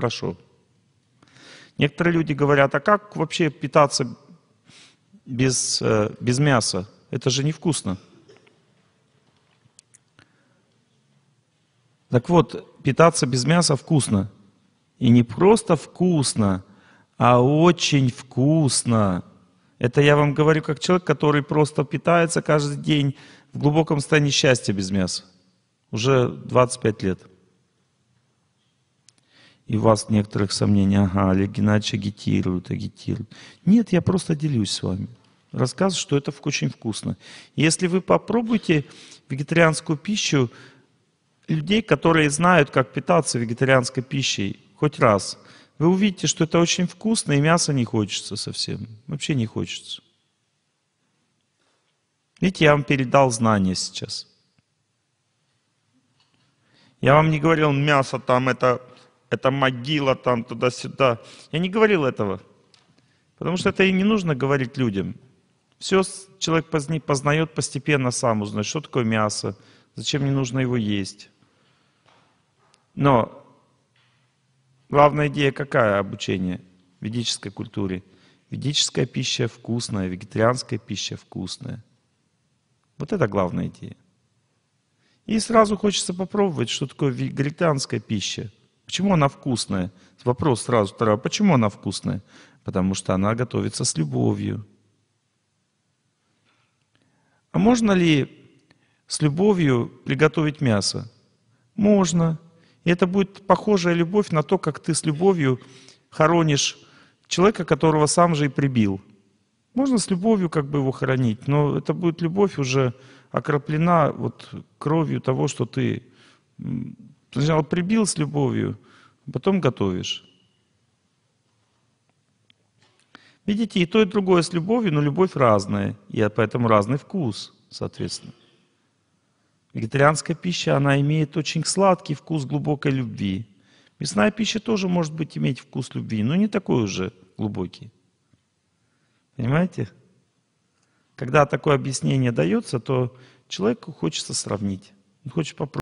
Хорошо. Некоторые люди говорят, а как вообще питаться без, э, без мяса? Это же невкусно. Так вот, питаться без мяса вкусно. И не просто вкусно, а очень вкусно. Это я вам говорю как человек, который просто питается каждый день в глубоком состоянии счастья без мяса. Уже 25 лет и у вас некоторых сомнений, ага, Олег Геннадьевич агитирует, агитирует. Нет, я просто делюсь с вами. Рассказываю, что это очень вкусно. Если вы попробуете вегетарианскую пищу, людей, которые знают, как питаться вегетарианской пищей, хоть раз, вы увидите, что это очень вкусно, и мяса не хочется совсем. Вообще не хочется. Видите, я вам передал знания сейчас. Я вам не говорил, мясо там это это могила там туда-сюда. Я не говорил этого, потому что это и не нужно говорить людям. Все человек познает постепенно сам, узнает, что такое мясо, зачем не нужно его есть. Но главная идея какая обучение в ведической культуре? Ведическая пища вкусная, вегетарианская пища вкусная. Вот это главная идея. И сразу хочется попробовать, что такое вегетарианская пища – Почему она вкусная? Вопрос сразу второй. «А почему она вкусная? Потому что она готовится с любовью. А можно ли с любовью приготовить мясо? Можно. И это будет похожая любовь на то, как ты с любовью хоронишь человека, которого сам же и прибил. Можно с любовью как бы его хоронить, но это будет любовь уже окроплена вот кровью того, что ты Сначала прибил с любовью, потом готовишь. Видите, и то, и другое с любовью, но любовь разная, и поэтому разный вкус, соответственно. Вегетарианская пища, она имеет очень сладкий вкус глубокой любви. Мясная пища тоже может быть иметь вкус любви, но не такой уже глубокий. Понимаете? Когда такое объяснение дается, то человеку хочется сравнить, он хочет попробовать.